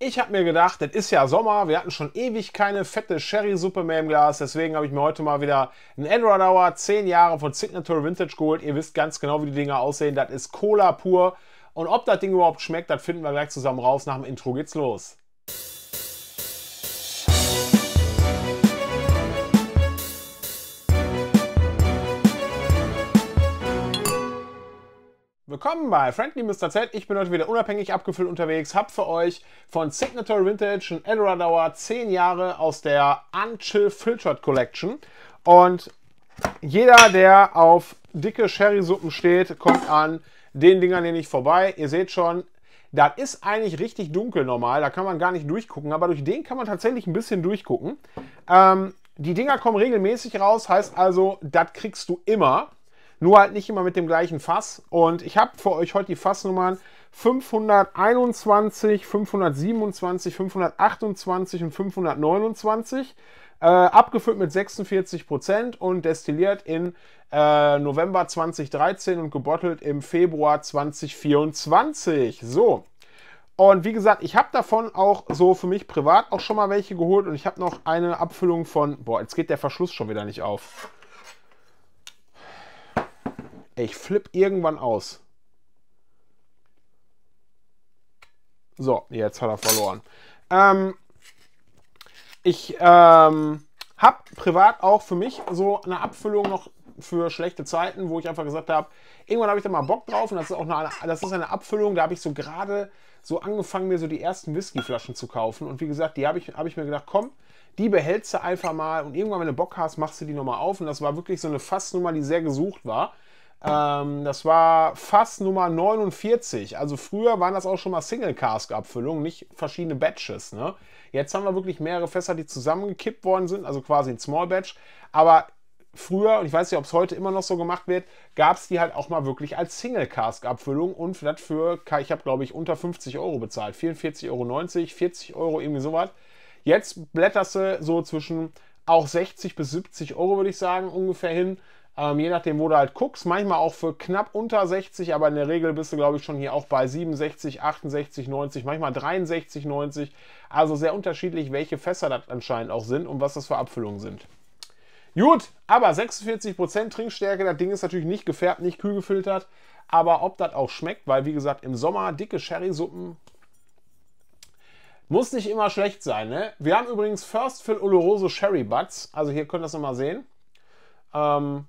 Ich habe mir gedacht, das ist ja Sommer, wir hatten schon ewig keine fette Sherry-Suppe mehr im Glas, deswegen habe ich mir heute mal wieder einen Enrodauer 10 Jahre von Signature Vintage geholt. Ihr wisst ganz genau, wie die Dinger aussehen, das ist Cola pur. Und ob das Ding überhaupt schmeckt, das finden wir gleich zusammen raus. Nach dem Intro geht's los. willkommen bei Friendly Mr. Z. Ich bin heute wieder unabhängig abgefüllt unterwegs, hab für euch von Signature Vintage ein Dauer 10 Jahre aus der Unchill Filtered Collection. Und jeder, der auf dicke Sherry-Suppen steht, kommt an den Dingern hier nicht vorbei. Ihr seht schon, das ist eigentlich richtig dunkel normal, da kann man gar nicht durchgucken, aber durch den kann man tatsächlich ein bisschen durchgucken. Ähm, die Dinger kommen regelmäßig raus, heißt also, das kriegst du immer nur halt nicht immer mit dem gleichen Fass. Und ich habe für euch heute die Fassnummern 521, 527, 528 und 529. Äh, abgefüllt mit 46% Prozent und destilliert in äh, November 2013 und gebottelt im Februar 2024. So. Und wie gesagt, ich habe davon auch so für mich privat auch schon mal welche geholt und ich habe noch eine Abfüllung von, boah, jetzt geht der Verschluss schon wieder nicht auf. Ich flipp irgendwann aus. So, jetzt hat er verloren. Ähm, ich ähm, habe privat auch für mich so eine Abfüllung noch für schlechte Zeiten, wo ich einfach gesagt habe, irgendwann habe ich da mal Bock drauf und das ist auch eine, das ist eine Abfüllung, da habe ich so gerade so angefangen, mir so die ersten Whiskyflaschen zu kaufen und wie gesagt, die habe ich, hab ich mir gedacht, komm, die behältst du einfach mal und irgendwann, wenn du Bock hast, machst du die nochmal auf und das war wirklich so eine Fassnummer, die sehr gesucht war ähm, das war Fass Nummer 49. Also früher waren das auch schon mal Single-Cask-Abfüllungen, nicht verschiedene Batches. Ne? Jetzt haben wir wirklich mehrere Fässer, die zusammengekippt worden sind, also quasi ein Small Batch. Aber früher, und ich weiß nicht, ob es heute immer noch so gemacht wird, gab es die halt auch mal wirklich als Single-Cask-Abfüllung und das für, ich habe glaube ich unter 50 Euro bezahlt. 44,90 Euro, 40 Euro, irgendwie sowas. Jetzt blätterst du so zwischen auch 60 bis 70 Euro, würde ich sagen, ungefähr hin. Ähm, je nachdem, wo du halt guckst, manchmal auch für knapp unter 60, aber in der Regel bist du, glaube ich, schon hier auch bei 67, 68, 90, manchmal 63, 90. Also sehr unterschiedlich, welche Fässer das anscheinend auch sind und was das für Abfüllungen sind. Gut, aber 46% Trinkstärke, das Ding ist natürlich nicht gefärbt, nicht kühl gefiltert. Aber ob das auch schmeckt, weil wie gesagt, im Sommer dicke Sherry-Suppen muss nicht immer schlecht sein. Ne? Wir haben übrigens First Fill Oloroso Sherry Butts. Also hier könnt ihr das nochmal sehen. Ähm,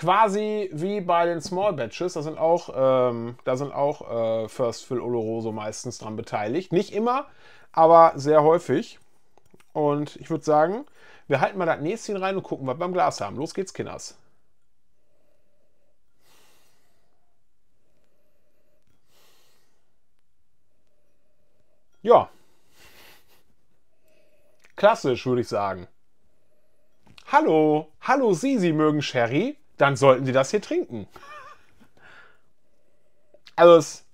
quasi wie bei den Small Batches, da sind auch, ähm, da sind auch äh, First Fill Oloroso meistens dran beteiligt. Nicht immer, aber sehr häufig. Und ich würde sagen, wir halten mal das Näschen rein und gucken, was wir beim Glas haben. Los geht's, Kinders. Ja. Klassisch, würde ich sagen. Hallo, hallo Sie, Sie mögen Sherry? dann sollten sie das hier trinken. Also es,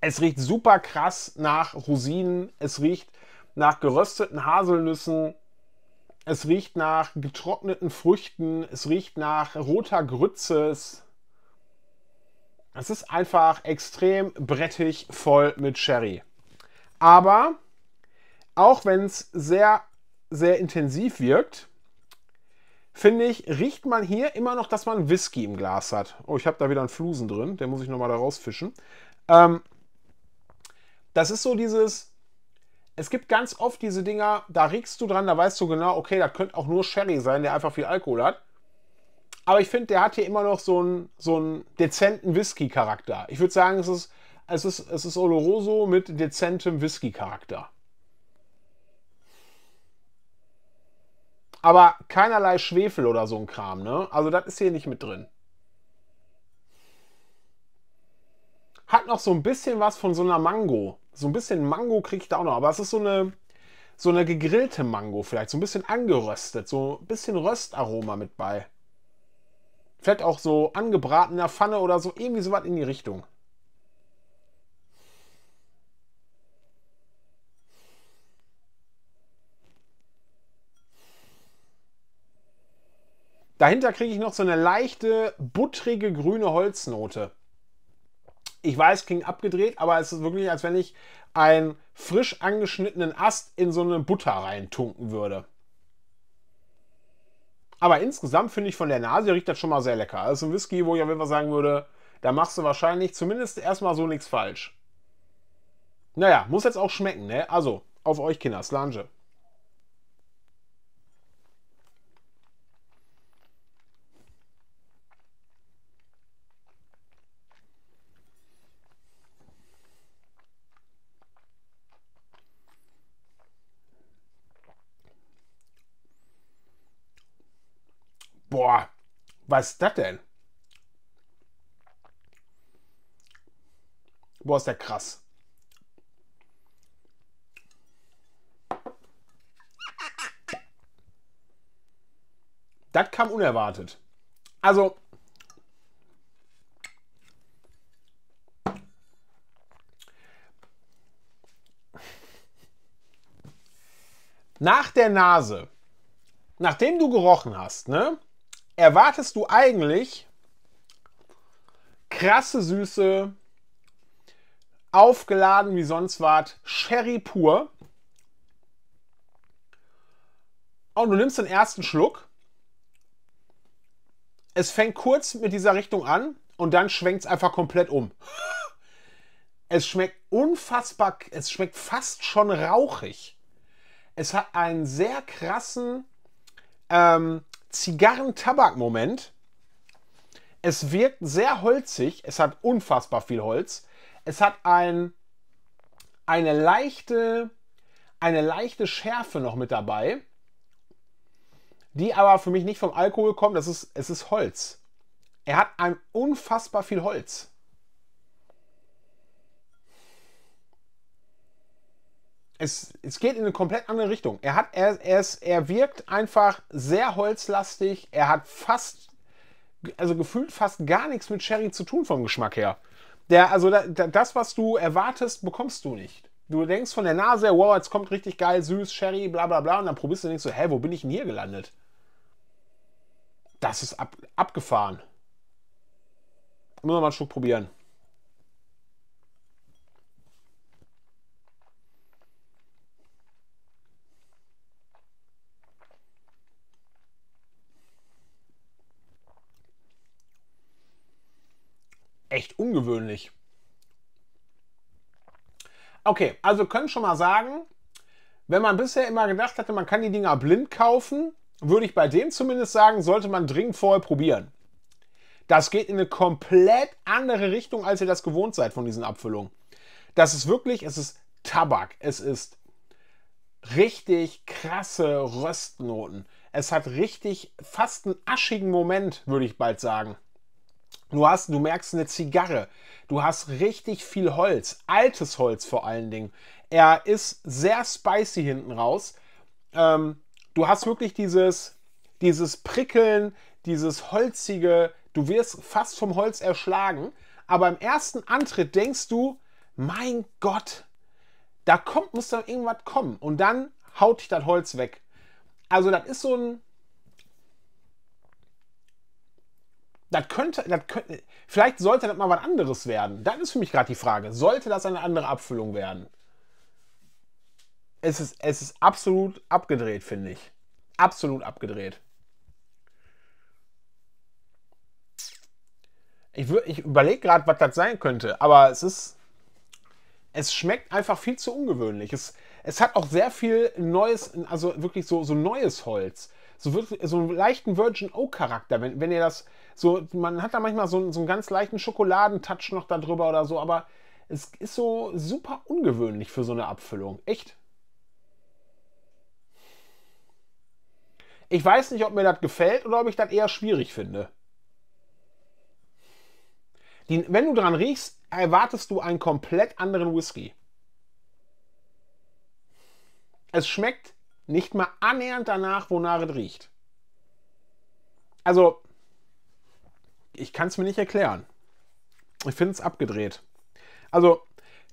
es riecht super krass nach Rosinen, es riecht nach gerösteten Haselnüssen, es riecht nach getrockneten Früchten, es riecht nach roter Grütze. Es ist einfach extrem brettig, voll mit Sherry. Aber auch wenn es sehr, sehr intensiv wirkt, finde ich, riecht man hier immer noch, dass man Whisky im Glas hat. Oh, ich habe da wieder einen Flusen drin, den muss ich nochmal da rausfischen. Ähm, das ist so dieses, es gibt ganz oft diese Dinger, da riechst du dran, da weißt du genau, okay, das könnte auch nur Sherry sein, der einfach viel Alkohol hat. Aber ich finde, der hat hier immer noch so einen, so einen dezenten Whisky-Charakter. Ich würde sagen, es ist, es, ist, es ist Oloroso mit dezentem Whisky-Charakter. Aber keinerlei Schwefel oder so ein Kram, ne? Also das ist hier nicht mit drin. Hat noch so ein bisschen was von so einer Mango. So ein bisschen Mango kriege ich da auch noch, aber es ist so eine, so eine gegrillte Mango vielleicht. So ein bisschen angeröstet, so ein bisschen Röstaroma mit bei. Vielleicht auch so angebratener Pfanne oder so, irgendwie sowas in die Richtung. Dahinter kriege ich noch so eine leichte, buttrige grüne Holznote. Ich weiß, klingt abgedreht, aber es ist wirklich, als wenn ich einen frisch angeschnittenen Ast in so eine Butter reintunken würde. Aber insgesamt finde ich von der Nase riecht das schon mal sehr lecker. Das also ist ein Whisky, wo ich auf jeden Fall sagen würde, da machst du wahrscheinlich zumindest erstmal so nichts falsch. Naja, muss jetzt auch schmecken, ne? Also, auf euch Kinder, Slange. Boah, was ist das denn? Boah, ist der krass. Das kam unerwartet. Also, nach der Nase, nachdem du gerochen hast, ne? erwartest du eigentlich krasse Süße, aufgeladen wie sonst was, Sherry pur. Und du nimmst den ersten Schluck. Es fängt kurz mit dieser Richtung an und dann schwenkt es einfach komplett um. Es schmeckt unfassbar, es schmeckt fast schon rauchig. Es hat einen sehr krassen ähm, Zigarren-Tabak-Moment. Es wirkt sehr holzig. Es hat unfassbar viel Holz. Es hat ein, eine, leichte, eine leichte Schärfe noch mit dabei, die aber für mich nicht vom Alkohol kommt. Das ist, es ist Holz. Er hat ein unfassbar viel Holz. es, es geht in eine komplett andere Richtung. Er, hat, er, er, ist, er wirkt einfach sehr holzlastig. Er hat fast, also gefühlt fast gar nichts mit Sherry zu tun vom Geschmack her. Der, also da, da, das, was du erwartest, bekommst du nicht. Du denkst von der Nase, wow, jetzt kommt richtig geil, süß, Sherry, bla bla bla. Und dann probierst du und denkst so, hä, wo bin ich denn hier gelandet? Das ist ab, abgefahren. Muss mal einen Schluck probieren. echt ungewöhnlich. Okay, also können schon mal sagen, wenn man bisher immer gedacht hatte, man kann die Dinger blind kaufen, würde ich bei dem zumindest sagen, sollte man dringend vorher probieren. Das geht in eine komplett andere Richtung, als ihr das gewohnt seid von diesen Abfüllungen. Das ist wirklich, es ist Tabak, es ist richtig krasse Röstnoten. Es hat richtig fast einen aschigen Moment, würde ich bald sagen. Du hast, du merkst eine Zigarre. Du hast richtig viel Holz, altes Holz vor allen Dingen. Er ist sehr spicy hinten raus. Ähm, du hast wirklich dieses, dieses Prickeln, dieses holzige. Du wirst fast vom Holz erschlagen. Aber im ersten Antritt denkst du, mein Gott, da kommt, muss da irgendwas kommen. Und dann haut dich das Holz weg. Also das ist so ein Das könnte, das könnte, vielleicht sollte das mal was anderes werden. Dann ist für mich gerade die Frage. Sollte das eine andere Abfüllung werden? Es ist, es ist absolut abgedreht, finde ich. Absolut abgedreht. Ich, ich überlege gerade, was das sein könnte, aber es ist. Es schmeckt einfach viel zu ungewöhnlich. Es, es hat auch sehr viel neues, also wirklich so, so neues Holz. So, wirklich, so einen leichten Virgin Oak-Charakter. Wenn, wenn ihr das, so, man hat da manchmal so, so einen ganz leichten Schokoladentouch noch darüber oder so, aber es ist so super ungewöhnlich für so eine Abfüllung. Echt. Ich weiß nicht, ob mir das gefällt oder ob ich das eher schwierig finde. Die, wenn du dran riechst, erwartest du einen komplett anderen Whisky. Es schmeckt nicht mal annähernd danach, wonach es riecht. Also, ich kann es mir nicht erklären. Ich finde es abgedreht. Also,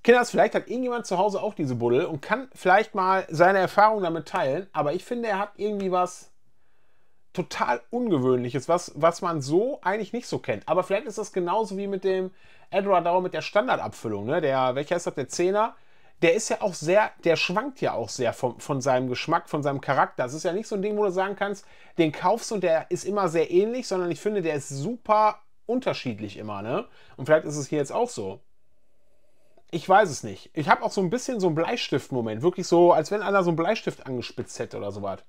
Kinders, vielleicht hat irgendjemand zu Hause auch diese Buddel und kann vielleicht mal seine Erfahrung damit teilen, aber ich finde, er hat irgendwie was total Ungewöhnliches, was, was man so eigentlich nicht so kennt. Aber vielleicht ist das genauso wie mit dem Edward Dauer mit der Standardabfüllung, ne? Der, welcher ist das, der Zehner? der ist ja auch sehr, der schwankt ja auch sehr von, von seinem Geschmack, von seinem Charakter. Es ist ja nicht so ein Ding, wo du sagen kannst, den kaufst und der ist immer sehr ähnlich, sondern ich finde, der ist super unterschiedlich immer, ne? Und vielleicht ist es hier jetzt auch so. Ich weiß es nicht. Ich habe auch so ein bisschen so einen Bleistift-Moment. Wirklich so, als wenn einer so einen Bleistift angespitzt hätte oder sowas.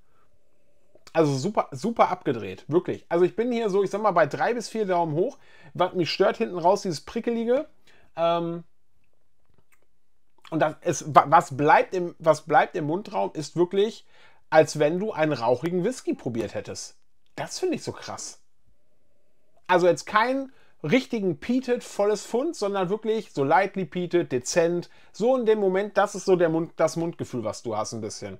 Also super, super abgedreht, wirklich. Also ich bin hier so, ich sag mal, bei drei bis vier Daumen hoch. Was mich stört hinten raus, dieses Prickelige. Ähm, und das ist, was, bleibt im, was bleibt im Mundraum, ist wirklich, als wenn du einen rauchigen Whisky probiert hättest. Das finde ich so krass. Also jetzt kein richtigen Peated, volles Fund, sondern wirklich so lightly Peated, dezent. So in dem Moment, das ist so der Mund, das Mundgefühl, was du hast, ein bisschen.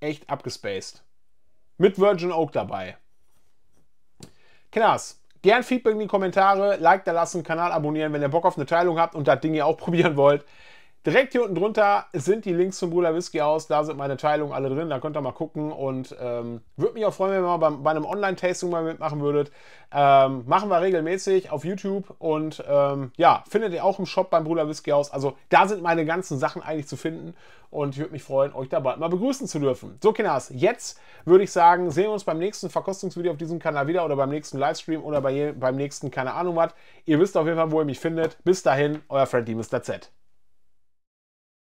Echt abgespaced. Mit Virgin Oak dabei. Kenners, Gern Feedback in die Kommentare, Like da lassen, Kanal abonnieren, wenn ihr Bock auf eine Teilung habt und das Ding ja auch probieren wollt. Direkt hier unten drunter sind die Links zum Bruder Whisky aus. Da sind meine Teilungen alle drin. Da könnt ihr mal gucken. Und ähm, würde mich auch freuen, wenn ihr mal bei, bei einem Online-Tasting mal mitmachen würdet. Ähm, machen wir regelmäßig auf YouTube. Und ähm, ja, findet ihr auch im Shop beim Bruder Whisky aus. Also da sind meine ganzen Sachen eigentlich zu finden. Und ich würde mich freuen, euch da bald mal begrüßen zu dürfen. So, Kinas, jetzt würde ich sagen, sehen wir uns beim nächsten Verkostungsvideo auf diesem Kanal wieder oder beim nächsten Livestream oder bei, beim nächsten, keine Ahnung was. Ihr wisst auf jeden Fall, wo ihr mich findet. Bis dahin, euer Freddy Mr. Z.